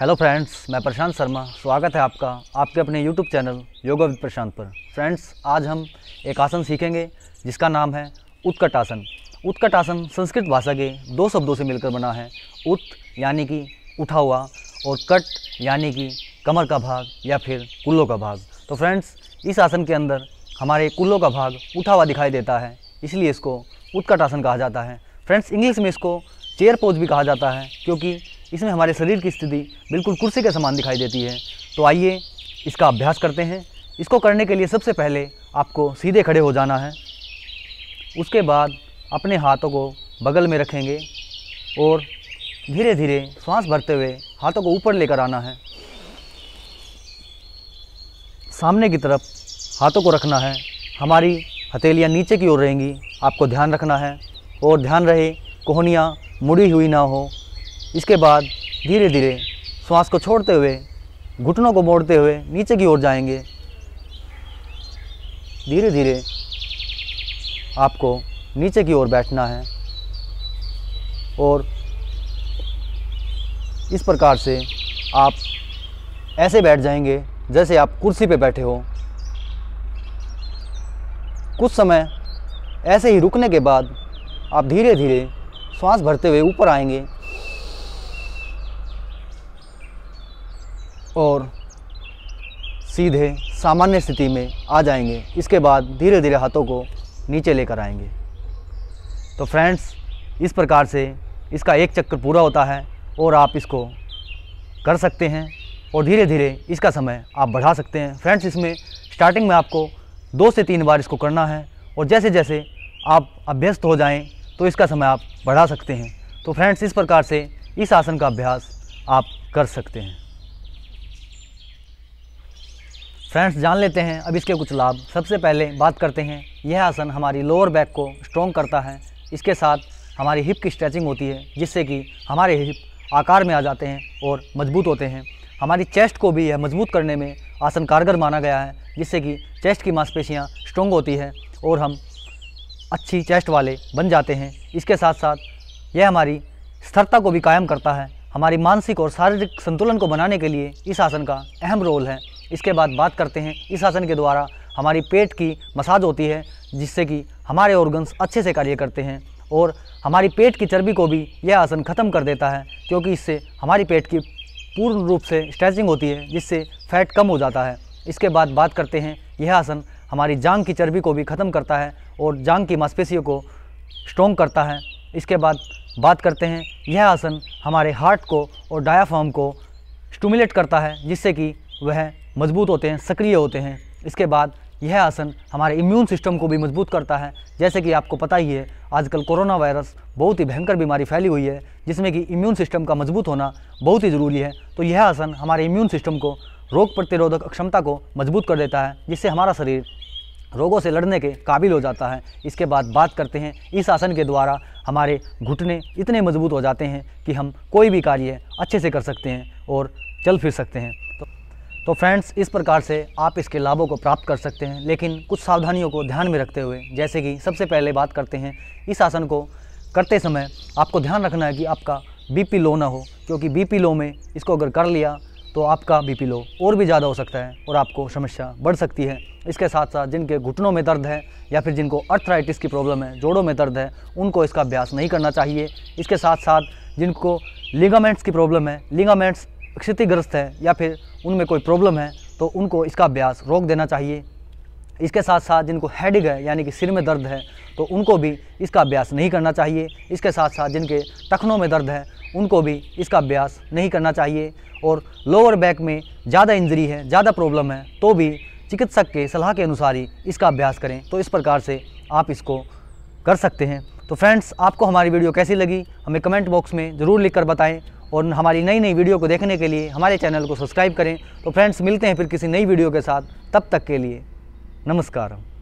hello friends मैं प्रशांत शर्मा स्वागत है आपका आपके अपने YouTube channel yoga with Prashant पर फ्रेंड्स आज हम एक आसन सीखेंगे जिसका नाम है उत्कट आसन उत्कट आसन संस्कृत भाषा के दो शब्दों से मिलकर बना है उत यानी कि उठा हुआ और कट यानी कि कमर का भाग या फिर कुल्लों का भाग तो फ्रेंड्स इस आसन के अंदर हमारे कुल्लों का भाग उठा हुआ दिखाई देता है इसलिए इसको उत्कट आसन कहा जाता है फ्रेंड्स इंग्लिश में इसको चेयर पोज भी कहा जाता है क्योंकि इसमें हमारे शरीर की स्थिति बिल्कुल कुर्सी के समान दिखाई देती है तो आइए इसका अभ्यास करते हैं इसको करने के लिए सबसे पहले आपको सीधे खड़े हो जाना है उसके बाद अपने हाथों को बगल में रखेंगे और धीरे धीरे सांस भरते हुए हाथों को ऊपर लेकर आना है सामने की तरफ हाथों को रखना है हमारी हथेलियाँ नीचे की ओर रहेंगी आपको ध्यान रखना है और ध्यान रहे कोहनियाँ मुड़ी हुई ना हो इसके बाद धीरे धीरे श्वास को छोड़ते हुए घुटनों को मोड़ते हुए नीचे की ओर जाएंगे धीरे धीरे आपको नीचे की ओर बैठना है और इस प्रकार से आप ऐसे बैठ जाएंगे जैसे आप कुर्सी पे बैठे हो कुछ समय ऐसे ही रुकने के बाद आप धीरे धीरे श्वास भरते हुए ऊपर आएंगे और सीधे सामान्य स्थिति में आ जाएंगे इसके बाद धीरे धीरे हाथों को नीचे लेकर आएंगे तो फ्रेंड्स इस प्रकार से इसका एक चक्कर पूरा होता है और आप इसको कर सकते हैं और धीरे धीरे इसका समय आप बढ़ा सकते हैं फ्रेंड्स इसमें स्टार्टिंग में आपको दो से तीन बार इसको करना है और जैसे जैसे आप अभ्यस्त हो जाएं तो इसका समय आप बढ़ा सकते हैं तो फ्रेंड्स इस प्रकार से इस आसन का अभ्यास आप कर सकते हैं फ्रेंड्स जान लेते हैं अब इसके कुछ लाभ सबसे पहले बात करते हैं यह आसन हमारी लोअर बैक को स्ट्रॉन्ग करता है इसके साथ हमारी हिप की स्ट्रेचिंग होती है जिससे कि हमारे हिप आकार में आ जाते हैं और मजबूत होते हैं हमारी चेस्ट को भी यह मजबूत करने में आसन कारगर माना गया है जिससे कि चेस्ट की मांसपेशियाँ स्ट्रॉन्ग होती है और हम अच्छी चेस्ट वाले बन जाते हैं इसके साथ साथ यह हमारी स्थिरता को भी कायम करता है हमारी मानसिक और शारीरिक संतुलन को बनाने के लिए इस आसन का अहम रोल है इसके बाद बात करते हैं इस आसन के द्वारा हमारी पेट की मसाज होती है जिससे कि हमारे ऑर्गन्स अच्छे से कार्य करते हैं और हमारी पेट की चर्बी को भी यह आसन ख़त्म कर देता है क्योंकि इससे हमारी पेट की पूर्ण रूप से स्ट्रेचिंग होती है जिससे फैट कम हो जाता है इसके बाद बात करते हैं यह आसन हमारी जांग की चर्बी को भी ख़त्म करता है और जांग की मांसपेशियों को स्ट्रॉन्ग करता है इसके बाद बात करते हैं यह आसन हमारे हार्ट को और डायाफॉर्म को स्टूमुलेट करता है जिससे कि वह मजबूत होते हैं सक्रिय होते हैं इसके बाद यह आसन हमारे इम्यून सिस्टम को भी मजबूत करता है जैसे कि आपको पता ही है आजकल कोरोना वायरस बहुत ही भयंकर बीमारी फैली हुई है जिसमें कि इम्यून सिस्टम का मजबूत होना बहुत ही ज़रूरी है तो यह आसन हमारे इम्यून सिस्टम को रोग प्रतिरोधक क्षमता को मजबूत कर देता है जिससे हमारा शरीर रोगों से लड़ने के काबिल हो जाता है इसके बाद बात करते हैं इस आसन के द्वारा हमारे घुटने इतने मजबूत हो जाते हैं कि हम कोई भी कार्य अच्छे से कर सकते हैं और चल फिर सकते हैं तो तो फ्रेंड्स इस प्रकार से आप इसके लाभों को प्राप्त कर सकते हैं लेकिन कुछ सावधानियों को ध्यान में रखते हुए जैसे कि सबसे पहले बात करते हैं इस आसन को करते समय आपको ध्यान रखना है कि आपका बीपी लो ना हो क्योंकि बीपी लो में इसको अगर कर लिया तो आपका बीपी लो और भी ज़्यादा हो सकता है और आपको समस्या बढ़ सकती है इसके साथ साथ जिनके घुटनों में दर्द है या फिर जिनको अर्थराइटिस की प्रॉब्लम है जोड़ों में दर्द है उनको इसका अभ्यास नहीं करना चाहिए इसके साथ साथ जिनको लिगामेंट्स की प्रॉब्लम है लिगामेंट्स क्षतिग्रस्त है या फिर उनमें कोई प्रॉब्लम है तो उनको इसका अभ्यास रोक देना चाहिए इसके साथ साथ जिनको हेडिग है यानी कि सिर में दर्द है तो उनको भी इसका अभ्यास नहीं करना चाहिए इसके साथ साथ जिनके टखनों में दर्द है उनको भी इसका अभ्यास नहीं करना चाहिए और लोअर बैक में ज़्यादा इंजरी है ज़्यादा प्रॉब्लम है तो भी चिकित्सक के सलाह के अनुसार ही इसका अभ्यास करें तो इस प्रकार से आप इसको कर सकते हैं तो फ्रेंड्स आपको हमारी वीडियो कैसी लगी हमें कमेंट बॉक्स में ज़रूर लिख बताएं और हमारी नई नई वीडियो को देखने के लिए हमारे चैनल को सब्सक्राइब करें तो फ्रेंड्स मिलते हैं फिर किसी नई वीडियो के साथ तब तक के लिए नमस्कार